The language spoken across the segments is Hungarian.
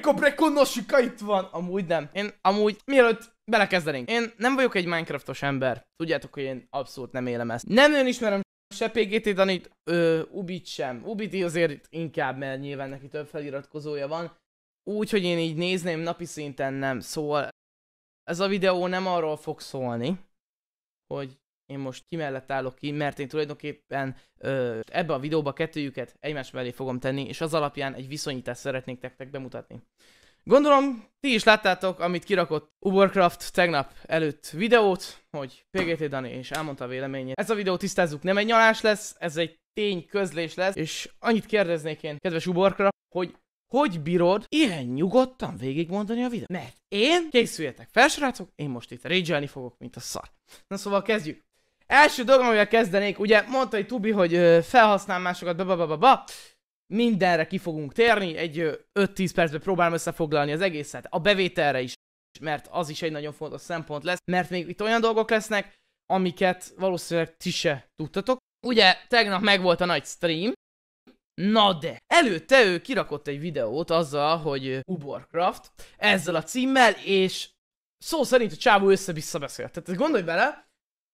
Cobra konosuka itt van! Amúgy nem. Én amúgy, mielőtt belekezdenénk. Én nem vagyok egy Minecraftos ember. Tudjátok, hogy én abszolút nem élem ezt. Nem nagyon ismerem se PGT Danit, ö, Ubit sem. Ubit azért inkább, mert nyilván neki több feliratkozója van. Úgy, hogy én így nézném, napi szinten nem szól. Ez a videó nem arról fog szólni, hogy én most ki mellett állok ki, mert én tulajdonképpen ö, ebbe a videóba kettőjüket egymás mellé fogom tenni, és az alapján egy viszonyítást szeretnék nektek bemutatni. Gondolom, ti is láttátok, amit kirakott Ubercraft tegnap előtt videót, hogy PGT Dani és elmondta a véleményét. Ez a videó tisztázzuk, nem egy nyalás lesz, ez egy tény közlés lesz, és annyit kérdeznék én, kedves Ubercraft, hogy hogy bírod ilyen nyugodtan végigmondani a videót? Mert én, készüljetek fel, srácok, én most itt rage fogok, mint a szar. Na szóval kezdjük! Első dolog, amivel kezdenék, ugye mondta egy Tubi, hogy felhasznál másokat, bababababa, mindenre ki fogunk térni, egy 5-10 percben próbálom összefoglalni az egészet, a bevételre is, mert az is egy nagyon fontos szempont lesz, mert még itt olyan dolgok lesznek, amiket valószínűleg ti se tudtatok. Ugye tegnap megvolt a nagy stream, Na de! Előtte ő kirakott egy videót azzal, hogy Uborcraft, ezzel a címmel, és szó szerint a csávó össze-vissza beszélt. Tehát gondolj bele,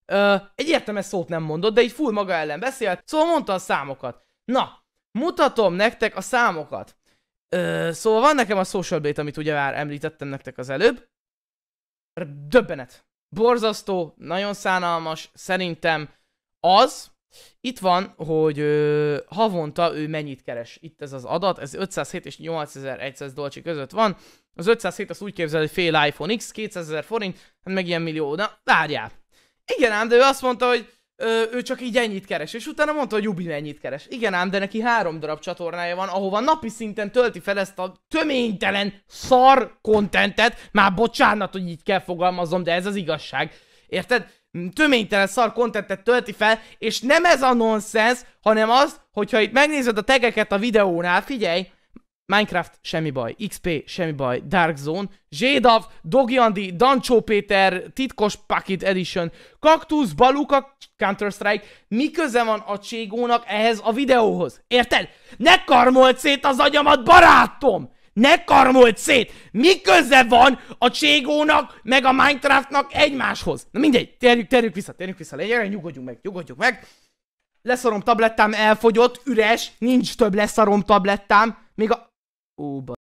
Ö, egy értelmes szót nem mondott, de így full maga ellen beszélt, szóval mondta a számokat. Na, mutatom nektek a számokat. Ö, szóval van nekem a Social bait, amit ugye már említettem nektek az előbb. Döbbenet. Borzasztó, nagyon szánalmas, szerintem az. Itt van, hogy ö, havonta ő mennyit keres. Itt ez az adat, ez 507 és 8100 dolcsi között van. Az 507 azt úgy képzel, hogy fél iPhone X, 200 forint, hát meg ilyen millió. Na, várjál! Igen ám, de ő azt mondta, hogy ö, ő csak így ennyit keres, és utána mondta, hogy Jubi mennyit keres. Igen ám, de neki három darab csatornája van, ahova napi szinten tölti fel ezt a töménytelen szar kontentet, már bocsánat, hogy így kell fogalmazom, de ez az igazság. Érted? töménytelen szar kontentet tölti fel, és nem ez a nonsens, hanem az, hogyha itt megnézed a tegeket a videónál, figyelj, Minecraft, semmi baj. XP, semmi baj. Dark Zone, Zsédav, Dogiandi, Dancsó Péter, Titkos Packet Edition, Kaktusz, Baluka, Counter-Strike. Mi köze van a Cségónak ehhez a videóhoz? Érted? Ne karmolt szét az agyamat, barátom! Ne karmolt szét! Mi köze van a Cségónak, meg a Minecraftnak egymáshoz? Na mindegy, térjük, térjük vissza, térjük vissza, legyen, nyugodjunk meg, nyugodjunk meg. Leszarom tablettám elfogyott, üres, nincs több leszarom tablettám. Még a... Oh, but.